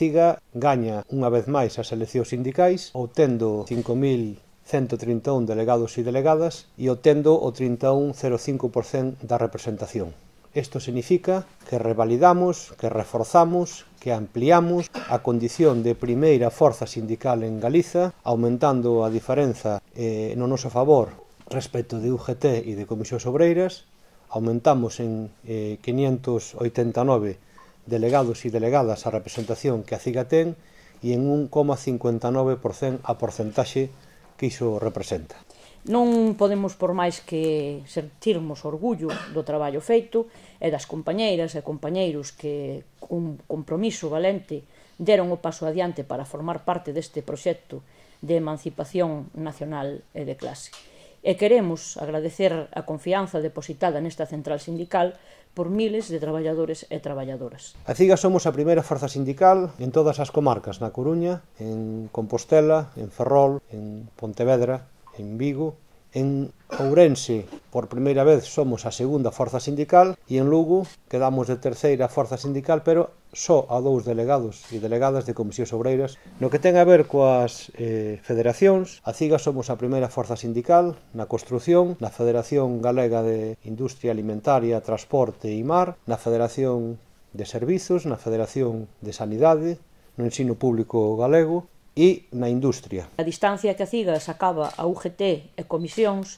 Artiga gaña unha vez máis as eleccións sindicais, obtendo 5.131 delegados e delegadas e obtendo o 31,05% da representación. Isto significa que revalidamos, que reforzamos, que ampliamos a condición de primeira forza sindical en Galiza, aumentando a diferenza eh, no noso favor respecto de UGT e de Comisións Obreiras, aumentamos en eh, 589 delegados e delegadas a representación que a CIGA ten e en 1,59% a porcentaxe que iso representa. Non podemos por máis que sentirmos orgullo do traballo feito e das compañeiras e compañeiros que un compromiso valente deron o paso adiante para formar parte deste proxecto de emancipación nacional e de clase e queremos agradecer a confianza depositada nesta central sindical por miles de traballadores e traballadoras. A CIGA somos a primeira forza sindical en todas as comarcas, na Coruña, en Compostela, en Ferrol, en Pontevedra, en Vigo, en Ourense Por primeira vez somos a segunda forza sindical e en Lugo quedamos de terceira forza sindical, pero só a dous delegados e delegadas de comisións obreiras. No que ten a ver coas eh, federacións, a CIGA somos a primeira forza sindical na construción, na Federación Galega de Industria Alimentaria, Transporte e Mar, na Federación de Servizos, na Federación de Sanidade, no ensino público galego, e na industria. A distancia que a CIGA sacaba a UGT e comisións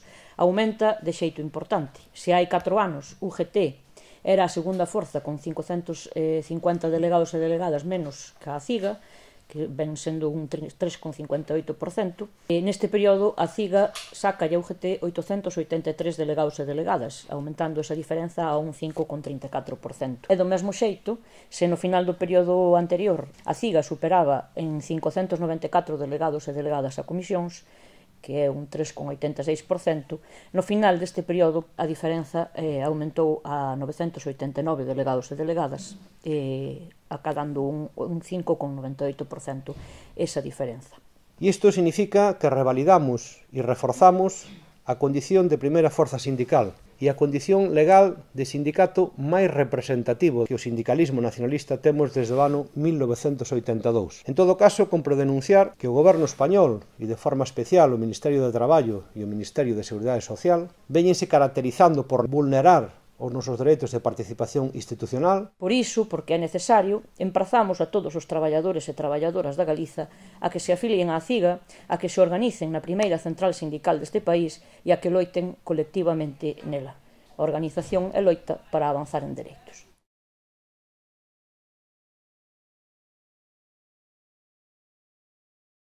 aumenta de xeito importante. Se hai 4 anos UGT era a segunda forza con 550 eh, delegados e delegadas menos que a CIGA, que ven sendo un 3,58%. E neste período a CIGA saca a UGT 883 delegados e delegadas, aumentando esa diferenza a un 5,34%. E do mesmo xeito, se no final do período anterior a CIGA superaba en 594 delegados e delegadas a comisións, que é un 3,86%, no final deste período a diferenza eh, aumentou a 989 delegados e delegadas, eh, acadando un, un 5,98% esa diferenza. E isto significa que revalidamos e reforzamos a condición de primeira forza sindical, e a condición legal de sindicato máis representativo que o sindicalismo nacionalista temos desde o ano 1982. En todo caso, compro denunciar que o goberno español e de forma especial o Ministerio de Traballo e o Ministerio de Seguridade Social veñense caracterizando por vulnerar os nosos dereitos de participación institucional. Por iso, porque é necesario, emprazamos a todos os traballadores e traballadoras da Galiza a que se afilien á CIGA, a que se organicen na primeira central sindical deste país e a que loiten colectivamente nela. A organización e loita para avanzar en dereitos.